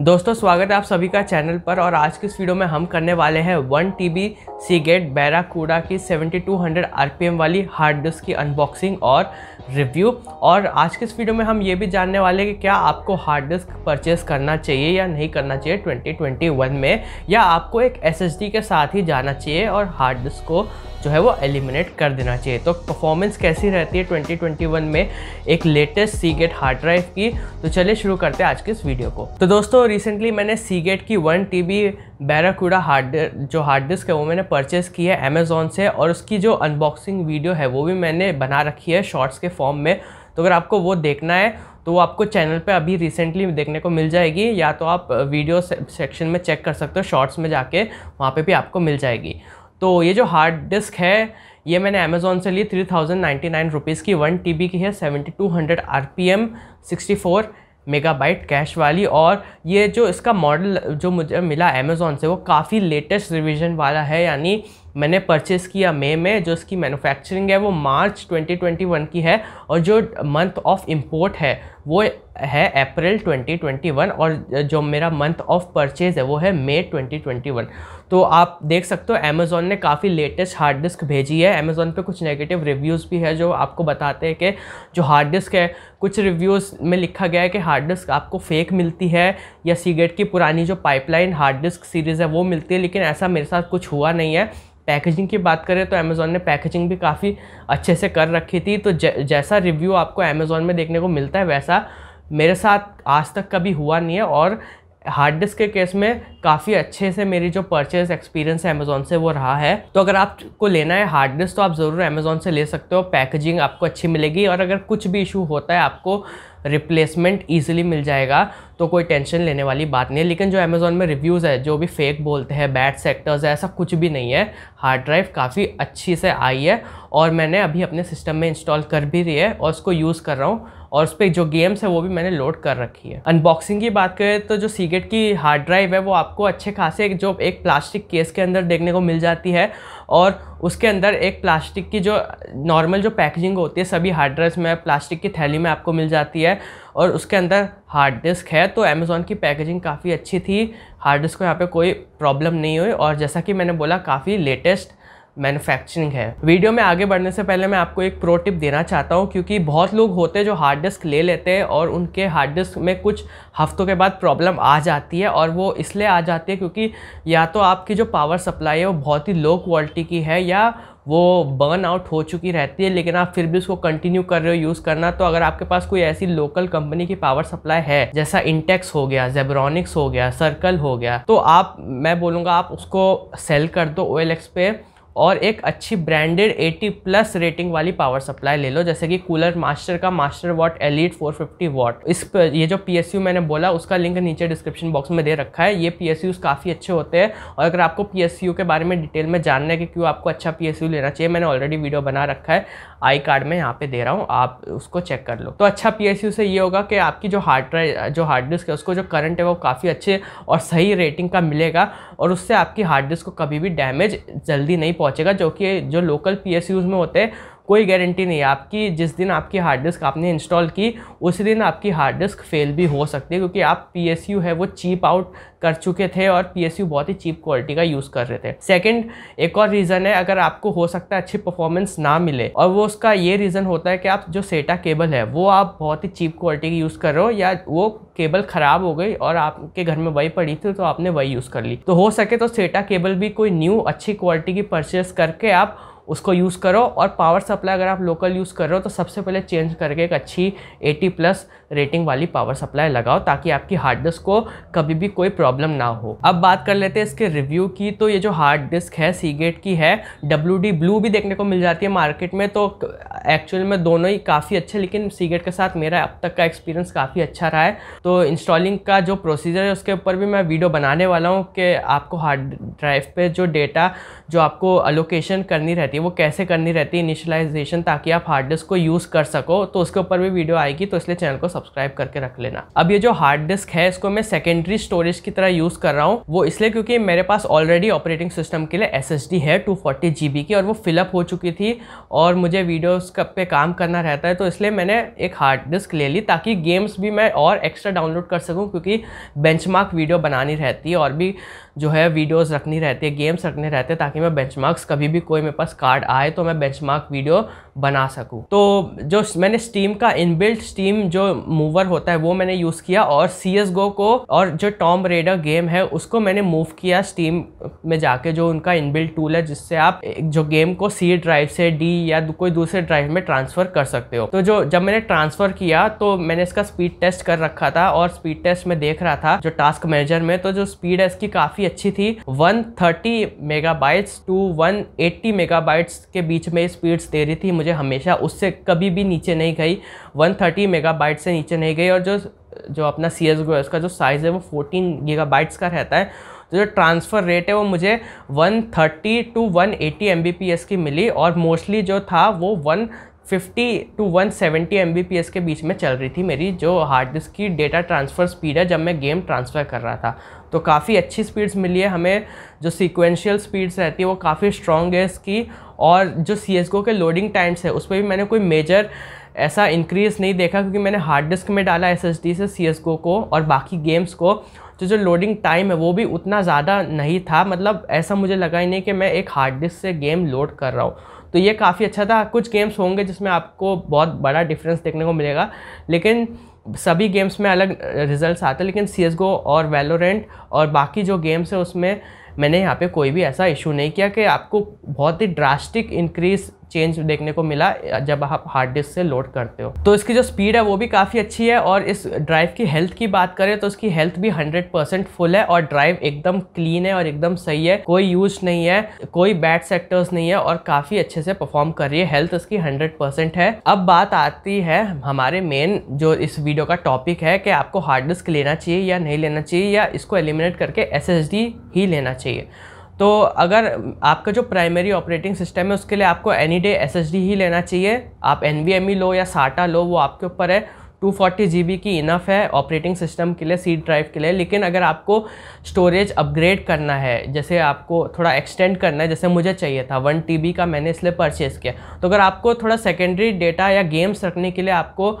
दोस्तों स्वागत है आप सभी का चैनल पर और आज के इस वीडियो में हम करने वाले हैं one T B Seagate Barracuda की 7200 एम वाली हार्ड डिस्क की अनबॉक्सिंग और रिव्यू और आज के इस वीडियो में हम ये भी जानने वाले हैं कि क्या आपको हार्ड डिस्क परचेस करना चाहिए या नहीं करना चाहिए 2021 में या आपको एक एस के साथ ही जाना चाहिए और हार्ड डिस्क को जो है वो एलिमिनेट कर देना चाहिए तो परफॉर्मेंस कैसी रहती है 2021 में एक latest Seagate hard drive की तो चलिए शुरू करते हैं आज के इस वीडियो को तो दोस्तों रिसेंटली मैंने सी गेट की one T B Barracuda hard जो हार्ड डिस्क है वो मैंने परचेस की है अमेज़ोन से और उसकी जो अनबॉक्सिंग वीडियो है वो भी मैंने बना रखी है शॉर्ट्स के फॉर्म में तो अगर आपको वो देखना है तो वो आपको चैनल पे अभी रिसेंटली देखने को मिल जाएगी या तो आप वीडियो सेक्शन में चेक कर सकते हो शॉर्ट्स में जाके वहाँ पे भी आपको मिल जाएगी तो ये जो हार्ड डिस्क है ये मैंने अमेज़ोन से ली three thousand ninety nine rupees की वन टी बी की है seventy two hundred R P M sixty four megabyte cache वाली और ये जो इसका मॉडल जो मुझे मिला अमेज़ोन से वो काफ़ी लेटेस्ट रिवीजन वाला है यानी मैंने परचेस किया मई में, जो इसकी मैन्युफैक्चरिंग है वो मार्च 2021 की है और जो मंथ ऑफ इंपोर्ट है वो है अप्रैल 2021 और जो मेरा मंथ ऑफ परचेज़ है वो है मई 2021 तो आप देख सकते हो अमेज़ोन ने काफ़ी लेटेस्ट हार्ड डिस्क भेजी है अमेज़ोन पे कुछ नेगेटिव रिव्यूज़ भी है जो आपको बताते हैं कि जो हार्ड डिस्क है कुछ रिव्यूज़ में लिखा गया है कि हार्ड डिस्क आपको फेक मिलती है या सीगेट की पुरानी जो पाइपलाइन हार्ड डिस्क सीरीज़ है वो मिलती है लेकिन ऐसा मेरे साथ कुछ हुआ नहीं है पैकेजिंग की बात करें तो अमेज़ोन ने पैकेजिंग भी काफ़ी अच्छे से कर रखी थी तो जै जैसा रिव्यू आपको अमेज़ोन में देखने को मिलता है वैसा मेरे साथ आज तक कभी हुआ नहीं है और हार्ड डिस्क के केस में काफ़ी अच्छे से मेरी जो परचेज एक्सपीरियंस है अमेज़ोन से वो रहा है तो अगर आपको लेना है हार्ड डिस्क तो आप ज़रूर अमेज़ोन से ले सकते हो पैकेजिंग आपको अच्छी मिलेगी और अगर कुछ भी इशू होता है आपको रिप्लेसमेंट ईजिली मिल जाएगा तो कोई टेंशन लेने वाली बात नहीं है लेकिन जो अमेज़ोन में रिव्यूज़ है जो भी फेक बोलते हैं बैड सेक्टर्स है ऐसा कुछ भी नहीं है हार्ड ड्राइव काफ़ी अच्छी से आई है और मैंने अभी अपने सिस्टम में इंस्टॉल कर भी रही है और उसको यूज़ कर रहा हूँ और उस पर जो गेम्स है वो भी मैंने लोड कर रखी है अनबॉक्सिंग की बात करें तो जो सीगेट की हार्ड ड्राइव है वो आपको अच्छे खासे जो एक प्लास्टिक केस के अंदर देखने को मिल जाती है और उसके अंदर एक प्लास्टिक की जो नॉर्मल जो पैकेजिंग होती है सभी हार्ड ड्राइव्स में प्लास्टिक की थैली में आपको मिल जाती है और उसके अंदर हार्ड डिस्क है तो अमेज़ॉन की पैकेजिंग काफ़ी अच्छी थी हार्ड डिस्क को यहाँ पे कोई प्रॉब्लम नहीं हुई और जैसा कि मैंने बोला काफ़ी लेटेस्ट मैन्युफैक्चरिंग है वीडियो में आगे बढ़ने से पहले मैं आपको एक प्रो टिप देना चाहता हूँ क्योंकि बहुत लोग होते हैं जो हार्ड डिस्क ले लेते हैं और उनके हार्ड डिस्क में कुछ हफ्तों के बाद प्रॉब्लम आ जाती है और वो इसलिए आ जाती है क्योंकि या तो आपकी जो पावर सप्लाई है वो बहुत ही लो क्वालिटी की है या वो बर्न आउट हो चुकी रहती है लेकिन आप फिर भी उसको कंटिन्यू कर रहे हो यूज़ करना तो अगर आपके पास कोई ऐसी लोकल कंपनी की पावर सप्लाई है जैसा इंटेक्स हो गया जेब्रॉनिक्स हो गया सर्कल हो गया तो आप मैं बोलूँगा आप उसको सेल कर दो ओ पे और एक अच्छी ब्रांडेड 80 प्लस रेटिंग वाली पावर सप्लाई ले लो जैसे कि कूलर मास्टर का मास्टर वॉट एलिट 450 वॉट इस ये जो पी मैंने बोला उसका लिंक नीचे डिस्क्रिप्शन बॉक्स में दे रखा है ये पी काफ़ी अच्छे होते हैं और अगर आपको पी के बारे में डिटेल में जानना है कि क्यों आपको अच्छा पी लेना चाहिए मैंने ऑलरेडी वीडियो बना रखा है आई कार्ड में यहाँ पे दे रहा हूँ आप उसको चेक कर लो तो अच्छा पी से ये होगा कि आपकी जो हार्ड ड्राइव जो हार्ड डिस्क है उसको जो करंट है वो काफ़ी अच्छे और सही रेटिंग का मिलेगा और उससे आपकी हार्ड डिस्क को कभी भी डैमेज जल्दी नहीं पहुंचेगा जो कि जो लोकल पी में होते हैं कोई गारंटी नहीं है आपकी जिस दिन आपकी हार्ड डिस्क आपने इंस्टॉल की उसी दिन आपकी हार्ड डिस्क फेल भी हो सकती है क्योंकि आप पी है वो चीप आउट कर चुके थे और पी बहुत ही चीप क्वालिटी का यूज़ कर रहे थे सेकेंड एक और रीज़न है अगर आपको हो सकता है अच्छी परफॉर्मेंस ना मिले और वो उसका ये रीज़न होता है कि आप जो सेटा केबल है वो आप बहुत ही चीप क्वालिटी की यूज़ कर रहे हो या वो केबल ख़राब हो गई और आपके घर में वही पड़ी थी तो आपने वही यूज़ कर ली तो हो सके तो सेटा केबल भी कोई न्यू अच्छी क्वालिटी की परचेस करके आप उसको यूज़ करो और पावर सप्लाई अगर आप लोकल यूज़ कर रहे हो तो सबसे पहले चेंज करके एक अच्छी 80 प्लस रेटिंग वाली पावर सप्लाई लगाओ ताकि आपकी हार्ड डिस्क को कभी भी कोई प्रॉब्लम ना हो अब बात कर लेते हैं इसके रिव्यू की तो ये जो हार्ड डिस्क है सीगेट की है डब्ल्यू ब्लू भी देखने को मिल जाती है मार्केट में तो एक्चुअल में दोनों ही काफ़ी अच्छे लेकिन सीगेट के साथ मेरा अब तक का एक्सपीरियंस काफ़ी अच्छा रहा है तो इंस्टॉलिंग का जो प्रोसीजर है उसके ऊपर भी मैं वीडियो बनाने वाला हूँ कि आपको हार्ड ड्राइव पर जो डेटा जो आपको अलोकेशन करनी रहती है वो कैसे करनी रहती है इनिशलाइजेशन ताकि आप हार्ड डिस्क को यूज़ कर सको तो उसके ऊपर भी वीडियो आएगी तो इसलिए चैनल को सब सब्सक्राइब करके रख लेना अब ये जो हार्ड डिस्क है इसको मैं सेकेंडरी स्टोरेज की तरह यूज़ कर रहा हूँ वो इसलिए क्योंकि मेरे पास ऑलरेडी ऑपरेटिंग सिस्टम के लिए एस है टू फोर्टी की और वो फिलअप हो चुकी थी और मुझे वीडियोज़ कब पे काम करना रहता है तो इसलिए मैंने एक हार्ड डिस्क ले ली ताकि गेम्स भी मैं और एक्स्ट्रा डाउनलोड कर सकूँ क्योंकि बेंचमार्क वीडियो बनानी रहती है और भी जो है वीडियोस रखनी रहती है गेम्स रखने रहते हैं ताकि मैं बेंचमार्क्स कभी भी कोई मेरे पास कार्ड आए तो मैं बेंचमार्क वीडियो बना सकूँ तो जो मैंने स्टीम का इनबिल्ट स्टीम जो मूवर होता है वो मैंने यूज़ किया और सी को और जो टॉम रेडर गेम है उसको मैंने मूव किया स्टीम में जाके जो उनका इनबिल्ट टूल है जिससे आप जो गेम को सी ड्राइव से डी या कोई दूसरे ड्राइव में ट्रांसफ़र कर सकते हो तो जो जब मैंने ट्रांसफ़र किया तो मैंने इसका स्पीड टेस्ट कर रखा था और स्पीड टेस्ट में देख रहा था जो टास्क मैनेजर में तो जो स्पीड है इसकी काफ़ी काफ़ी अच्छी थी 130 मेगाबाइट्स टू 180 मेगाबाइट्स के बीच में स्पीड्स दे रही थी मुझे हमेशा उससे कभी भी नीचे नहीं गई 130 मेगाबाइट से नीचे नहीं गई और जो जो अपना सी एस है उसका जो साइज़ है वो फोर्टीन गीगाबाइट्स का रहता है तो जो ट्रांसफ़र रेट है वो मुझे 130 टू 180 एमबीपीएस की मिली और मोस्टली जो था वो 50 टू 170 एस के बीच में चल रही थी मेरी जो हार्ड डिस्क की डेटा ट्रांसफ़र स्पीड है जब मैं गेम ट्रांसफ़र कर रहा था तो काफ़ी अच्छी स्पीड्स मिली है हमें जो सीक्वेंशियल स्पीड्स रहती है वो काफ़ी स्ट्रॉन्ग है इसकी और जो सी के लोडिंग टाइम्स है उस पर भी मैंने कोई मेजर ऐसा इंक्रीज़ नहीं देखा क्योंकि मैंने हार्ड डिस्क में डाला एस से सी को और बाकी गेम्स को तो जो लोडिंग टाइम है वो भी उतना ज़्यादा नहीं था मतलब ऐसा मुझे लगा ही नहीं कि मैं एक हार्ड डिस्क से गेम लोड कर रहा हूँ तो ये काफ़ी अच्छा था कुछ गेम्स होंगे जिसमें आपको बहुत बड़ा डिफरेंस देखने को मिलेगा लेकिन सभी गेम्स में अलग रिजल्ट्स आते हैं लेकिन सी और वेलोरेंट और बाकी जो गेम्स हैं उसमें मैंने यहाँ पे कोई भी ऐसा इशू नहीं किया कि आपको बहुत ही ड्रास्टिक इंक्रीज़ चेंज देखने को मिला जब आप हार्ड डिस्क से लोड करते हो तो इसकी जो स्पीड है वो भी काफ़ी अच्छी है और इस ड्राइव की हेल्थ की बात करें तो इसकी हेल्थ भी 100% फुल है और ड्राइव एकदम क्लीन है और एकदम सही है कोई यूज नहीं है कोई बैड सेक्टर्स नहीं है और काफ़ी अच्छे से परफॉर्म कर रही है हेल्थ इसकी हंड्रेड है अब बात आती है हमारे मेन जो इस वीडियो का टॉपिक है कि आपको हार्ड डिस्क लेना चाहिए या नहीं लेना चाहिए या इसको एलिमिनेट करके एस ही लेना चाहिए तो अगर आपका जो प्राइमरी ऑपरेटिंग सिस्टम है उसके लिए आपको एनी डे एस ही लेना चाहिए आप एन e लो या साटा लो वो आपके ऊपर है 240 फोर्टी की इनफ है ऑपरेटिंग सिस्टम के लिए सी ड्राइव के लिए लेकिन अगर आपको स्टोरेज अपग्रेड करना है जैसे आपको थोड़ा एक्सटेंड करना है जैसे मुझे चाहिए था वन टी का मैंने इसलिए परचेज़ किया तो अगर आपको थोड़ा सेकेंडरी डेटा या गेम्स रखने के लिए आपको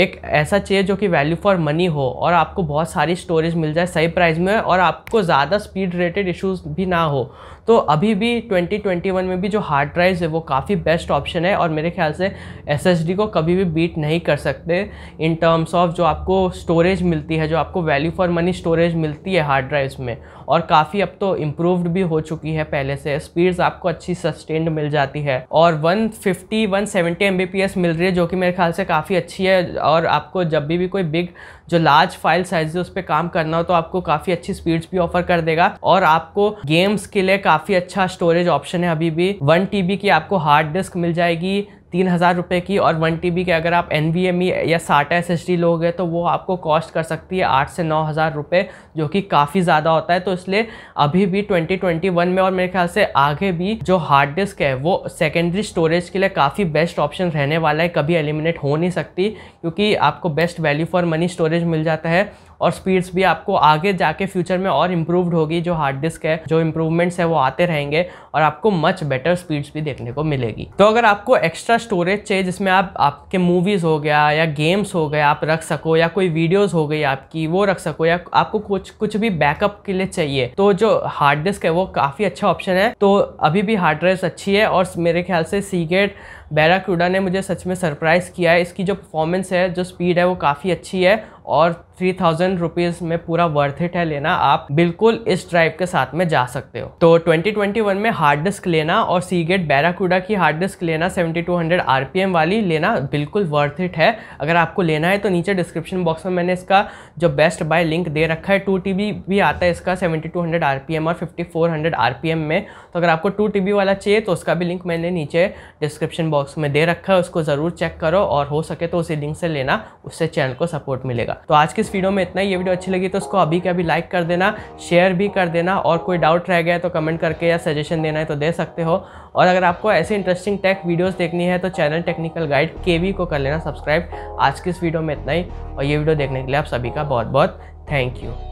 एक ऐसा चाहिए जो कि वैल्यू फॉर मनी हो और आपको बहुत सारी स्टोरेज मिल जाए सही प्राइस में और आपको ज़्यादा स्पीड रिलेटेड इश्यूज भी ना हो तो अभी भी 2021 में भी जो हार्ड ड्राइव है वो काफ़ी बेस्ट ऑप्शन है और मेरे ख्याल से एस को कभी भी बीट नहीं कर सकते इन टर्म्स ऑफ जो आपको स्टोरेज मिलती है जो आपको वैल्यू फॉर मनी स्टोरेज मिलती है हार्ड ड्राइव्स में और काफ़ी अब तो इम्प्रूवड भी हो चुकी है पहले से स्पीड्स आपको अच्छी सस्टेंड मिल जाती है और 150 170 Mbps मिल रही है जो कि मेरे ख्याल से काफ़ी अच्छी है और आपको जब भी भी कोई बिग जो लार्ज फाइल साइज है उस पर काम करना हो तो आपको काफ़ी अच्छी स्पीड्स भी ऑफर कर देगा और आपको गेम्स के लिए काफ़ी अच्छा स्टोरेज ऑप्शन है अभी भी वन टी की आपको हार्ड डिस्क मिल जाएगी तीन हज़ार रुपये की और वन टी बी के अगर आप एन वी एम ई या साटा एस एस डी लोगे तो वो आपको कॉस्ट कर सकती है आठ से नौ हज़ार रुपये जो कि काफ़ी ज़्यादा होता है तो इसलिए अभी भी ट्वेंटी ट्वेंटी वन में और मेरे ख्याल से आगे भी जो हार्ड डिस्क है वो सेकेंडरी स्टोरेज के लिए काफ़ी बेस्ट ऑप्शन रहने वाला है कभी एलिमिनेट हो नहीं सकती क्योंकि आपको best value for money storage मिल जाता है और स्पीड्स भी आपको आगे जाके फ्यूचर में और इम्प्रूवड होगी जो हार्ड डिस्क है जो इम्प्रूवमेंट्स है वो आते रहेंगे और आपको मच बेटर स्पीड्स भी देखने को मिलेगी तो अगर आपको एक्स्ट्रा स्टोरेज चाहिए जिसमें आप आपके मूवीज़ हो गया या गेम्स हो गए आप रख सको या कोई वीडियोज़ हो गई आपकी वो रख सको या आपको कुछ कुछ भी बैकअप के लिए चाहिए तो जो हार्ड डिस्क है वो काफ़ी अच्छा ऑप्शन है तो अभी भी हार्ड ड्राइव अच्छी है और मेरे ख्याल से सीगेट बैराक्यूडा ने मुझे सच में सरप्राइज़ किया है इसकी जो परफॉर्मेंस है जो स्पीड है वो काफ़ी अच्छी है और थ्री थाउजेंड रुपीज़ में पूरा वर्थ इट है लेना आप बिल्कुल इस ड्राइव के साथ में जा सकते हो तो 2021 में हार्ड डिस्क लेना और सीगेट बैराकूडा की हार्ड डिस्क लेना 7200 आरपीएम वाली लेना बिल्कुल वर्थ इट है अगर आपको लेना है तो नीचे डिस्क्रिप्शन बॉक्स में मैंने इसका जो बेस्ट बाय लिंक दे रखा है टू टी भी आता है इसका सेवेंटी टू और फिफ्टी फोर में तो अगर आपको टू टी वाला चाहिए तो उसका भी लिंक मैंने नीचे डिस्क्रिप्शन बॉक्स में दे रखा है उसको ज़रूर चेक करो और हो सके तो उसी लिंक से लेना उससे चैनल को सपोर्ट मिलेगा जाएगा तो आज की इस वीडियो में इतना ही ये वीडियो अच्छी लगी तो उसको अभी के अभी लाइक कर देना शेयर भी कर देना और कोई डाउट रह गया तो कमेंट करके या सजेशन देना है तो दे सकते हो और अगर आपको ऐसे इंटरेस्टिंग टेक वीडियोस देखनी है तो चैनल टेक्निकल गाइड के को कर लेना सब्सक्राइब आज के इस वीडियो में इतना ही और ये वीडियो देखने के लिए आप सभी का बहुत बहुत थैंक यू